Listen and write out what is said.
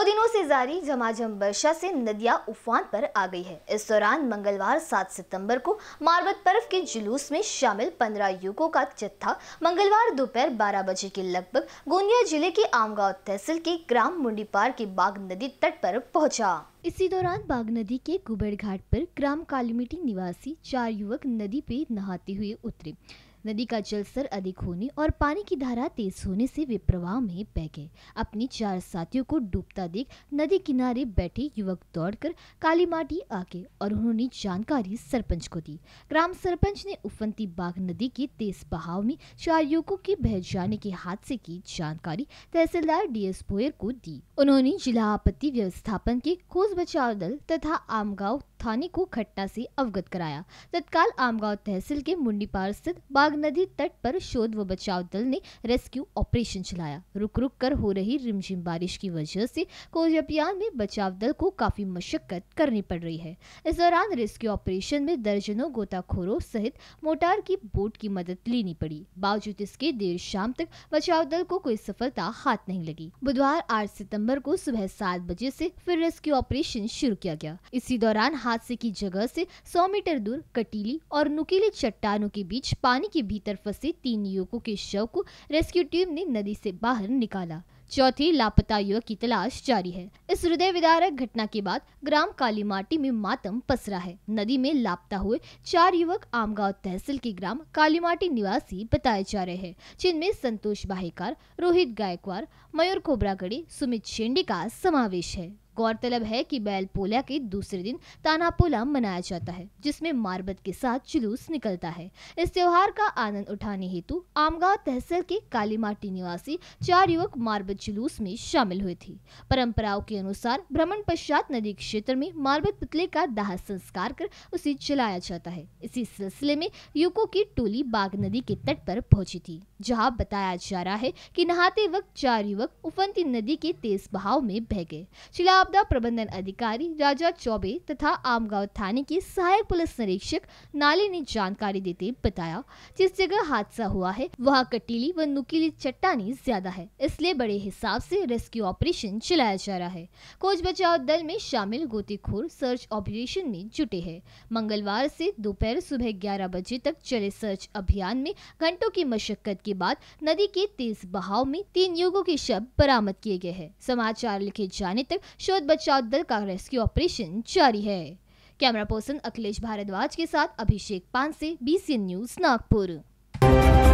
दो दिनों से जारी झमाझम वर्षा से नदियां उफान पर आ गई है इस दौरान मंगलवार 7 सितंबर को मार्बत पर्व के जुलूस में शामिल 15 युवकों का जत्था मंगलवार दोपहर 12 बजे के लगभग गोंदिया जिले के आमगांव तहसील के ग्राम मुंडीपार के बाग नदी तट पर पहुंचा इसी दौरान बाग नदी के गुबड़ घाट पर ग्राम कालीमिटी निवासी चार युवक नदी पे नहाते हुए उतरे नदी का जलस्तर अधिक होने और पानी की धारा तेज होने से वे प्रवाह में बह गए अपने चार साथियों को डूबता देख नदी किनारे बैठे युवक दौड़कर काली माटी आके और उन्होंने जानकारी सरपंच को दी ग्राम सरपंच ने उफंती बाग नदी के तेज बहाव में चार युवकों के बह जाने के हादसे की जानकारी तहसीलदार डी एस भोयर को दी उन्होंने जिला आपत्ति व्यवस्थापन के खोज बचाव दल तथा आमगांव थाने को घटना से अवगत कराया तत्काल आमगांव तहसील के मुंडीपार स्थित बाग नदी तट पर शोध व बचाव दल ने रेस्क्यू ऑपरेशन चलाया रुक रुक कर हो रही रिमझिम बारिश की वजह से खोज अभियान में बचाव दल को काफी मशक्कत करनी पड़ रही है इस दौरान रेस्क्यू ऑपरेशन में दर्जनों गोताखोरों सहित मोटार की बोट की मदद लेनी पड़ी बावजूद इसके देर शाम तक बचाव दल को कोई सफलता हाथ नहीं लगी बुधवार आठ सितम्बर को सुबह सात बजे से फिर रेस्क्यू ऑपरेशन शुरू किया गया इसी दौरान हादसे की जगह से सौ मीटर दूर कटीली और नुकीली चट्टानों के बीच पानी की के भीतर फंसे तीन युवकों के शव को रेस्क्यू टीम ने नदी से बाहर निकाला चौथी लापता युवक की तलाश जारी है इस हृदय विदारक घटना के बाद ग्राम काली माटी में मातम पसरा है नदी में लापता हुए चार युवक आमगांव तहसील के ग्राम काली माटी निवासी बताए जा रहे हैं जिनमें संतोष बाहेकार रोहित गायकवाड़ मयूर खोबरागढ़ी सुमित शेंडी का समावेश है गौरतलब है कि बैलपोला के दूसरे दिन तानापोला मनाया जाता है जिसमें मारबत के साथ जुलूस निकलता है इस त्योहार का आनंद उठाने हेतु आमगांव तहसील के कालीमाटी निवासी चार युवक मारबत जुलूस में शामिल हुए थे परंपराओं के अनुसार भ्रमण पश्चात नदी क्षेत्र में मारबत पुतले का दाह संस्कार कर उसे जलाया जाता है इसी सिलसिले में युवकों की टोली बाग नदी के तट पर पहुंची थी जहाँ बताया जा रहा है कि नहाते वक्त चार युवक उफंती नदी के तेज बहाव में बह गए शिला आपदा प्रबंधन अधिकारी राजा चौबे तथा आमगांव थाने के सहायक पुलिस निरीक्षक नाले ने जानकारी देते बताया जिस जगह हादसा हुआ है वहाँ कटीली व नुकीली चट्टानी ज्यादा है इसलिए बड़े हिसाब से रेस्क्यू ऑपरेशन चलाया जा रहा है खोज बचाव दल में शामिल गोतीखोर सर्च ऑपरेशन में जुटे है मंगलवार से दोपहर सुबह ग्यारह बजे तक चले सर्च अभियान में घंटों की मशक्कत के बाद नदी के तेज बहाव में तीन युगो के शब्द बरामद किए गए हैं समाचार लिखे जाने तक शोध बचाव दल का रेस्क्यू ऑपरेशन जारी है कैमरा पर्सन अखिलेश भारद्वाज के साथ अभिषेक पांसे बीसीएन न्यूज नागपुर